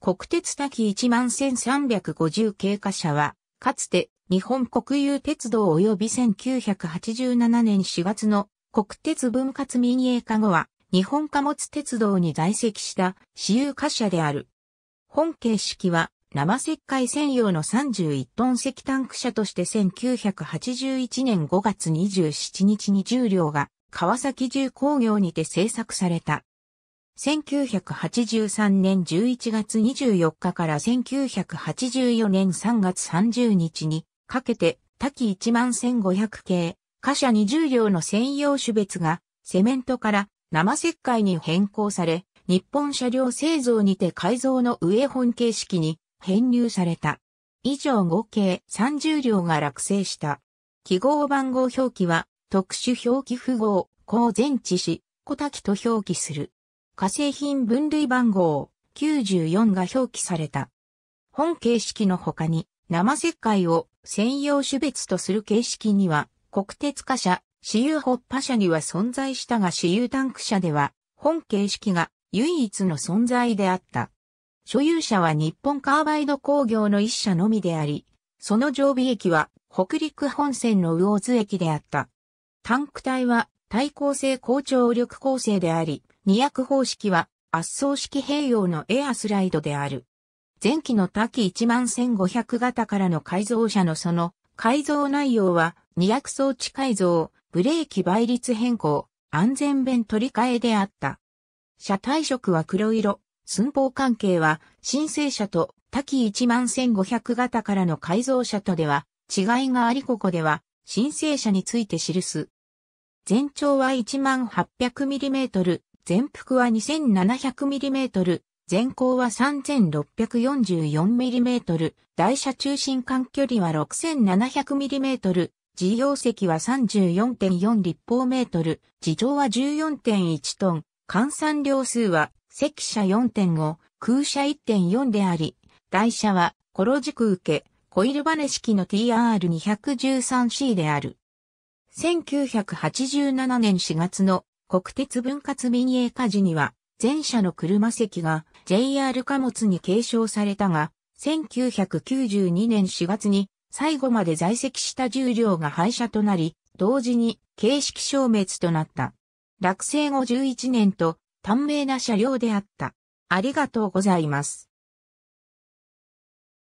国鉄滝1万1350経過車は、かつて日本国有鉄道及び1987年4月の国鉄分割民営化後は、日本貨物鉄道に在籍した私有貨車である。本形式は、生石灰専用の31トン石炭区車として1981年5月27日に重量が川崎重工業にて製作された。1983年11月24日から1984年3月30日にかけて、多11500系、貨車20両の専用種別が、セメントから生石灰に変更され、日本車両製造にて改造の上本形式に編入された。以上合計30両が落成した。記号番号表記は特殊表記符号、高前置詞、小滝と表記する。化成品分類番号94が表記された。本形式の他に生石灰を専用種別とする形式には国鉄貨車、私有発破車には存在したが私有タンク車では本形式が唯一の存在であった。所有者は日本カーバイド工業の一社のみであり、その常備駅は北陸本線の魚津駅であった。タンク体は対抗性高張力構成であり、二役方式は圧送式併用のエアスライドである。前期の多機11500型からの改造車のその改造内容は二役装置改造、ブレーキ倍率変更、安全弁取り替えであった。車体色は黒色、寸法関係は申請車と多機11500型からの改造車とでは違いがありここでは申請車について記す。全長は 1800mm、全幅は 2700mm、全高は 3644mm、台車中心間距離は 6700mm、自業席は34.4立方メートル、自重は14.1トン、換算量数は積車4.5、空車1.4であり、台車は、コロ軸受け、コイルバネ式の TR213C である。1987年4月の国鉄分割民営化時には、前者の車席が JR 貨物に継承されたが、1992年4月に最後まで在籍した重量が廃車となり、同時に形式消滅となった。落成後11年と、短命な車両であった。ありがとうございます。